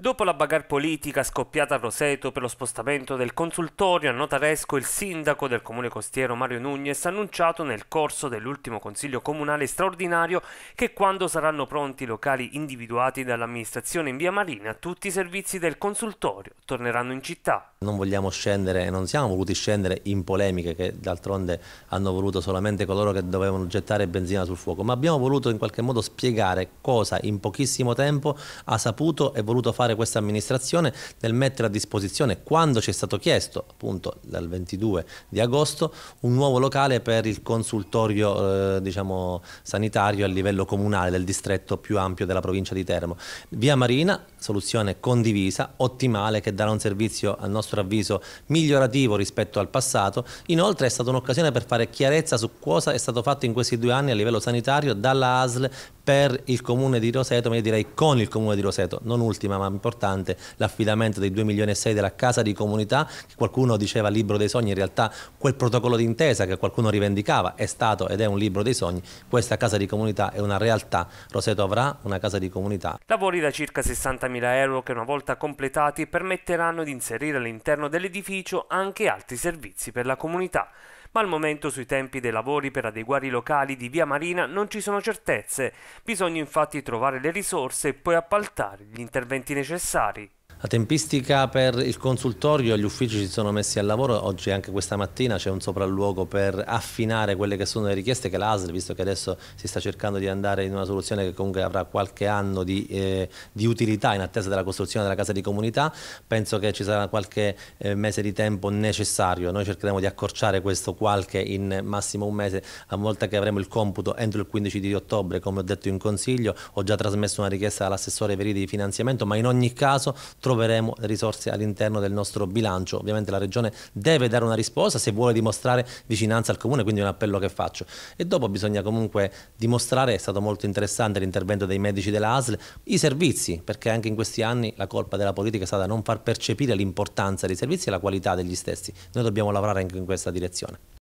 Dopo la bagarre politica scoppiata a Roseto per lo spostamento del consultorio a Notaresco, il sindaco del comune costiero Mario Nunez ha annunciato nel corso dell'ultimo consiglio comunale straordinario che quando saranno pronti i locali individuati dall'amministrazione in via Marina, tutti i servizi del consultorio torneranno in città. Non vogliamo scendere e non siamo voluti scendere in polemiche che d'altronde hanno voluto solamente coloro che dovevano gettare benzina sul fuoco, ma abbiamo voluto in qualche modo spiegare cosa in pochissimo tempo ha saputo e voluto fare questa amministrazione nel mettere a disposizione, quando ci è stato chiesto, appunto dal 22 di agosto, un nuovo locale per il consultorio eh, diciamo, sanitario a livello comunale del distretto più ampio della provincia di Termo. Via Marina, soluzione condivisa, ottimale, che darà un servizio al nostro nostro avviso migliorativo rispetto al passato, inoltre è stata un'occasione per fare chiarezza su cosa è stato fatto in questi due anni a livello sanitario dalla ASL per il comune di Roseto, ma io direi con il comune di Roseto, non ultima ma importante, l'affidamento dei 2 milioni e 6 della casa di comunità, che qualcuno diceva libro dei sogni, in realtà quel protocollo d'intesa che qualcuno rivendicava è stato ed è un libro dei sogni, questa casa di comunità è una realtà, Roseto avrà una casa di comunità. Lavori da circa 60.000 euro che una volta completati permetteranno di inserire all'interno dell'edificio anche altri servizi per la comunità. Ma al momento sui tempi dei lavori per adeguare i locali di Via Marina non ci sono certezze, bisogna infatti trovare le risorse e poi appaltare gli interventi necessari. La tempistica per il consultorio, gli uffici si sono messi al lavoro, oggi anche questa mattina c'è un sopralluogo per affinare quelle che sono le richieste che l'ASL, visto che adesso si sta cercando di andare in una soluzione che comunque avrà qualche anno di, eh, di utilità in attesa della costruzione della casa di comunità, penso che ci sarà qualche eh, mese di tempo necessario, noi cercheremo di accorciare questo qualche in massimo un mese, a volta che avremo il computo entro il 15 di ottobre, come ho detto in consiglio, ho già trasmesso una richiesta all'assessore Veridi di finanziamento, ma in ogni caso troveremo troveremo le risorse all'interno del nostro bilancio. Ovviamente la Regione deve dare una risposta se vuole dimostrare vicinanza al Comune, quindi è un appello che faccio. E dopo bisogna comunque dimostrare, è stato molto interessante l'intervento dei medici della ASL, i servizi, perché anche in questi anni la colpa della politica è stata non far percepire l'importanza dei servizi e la qualità degli stessi. Noi dobbiamo lavorare anche in questa direzione.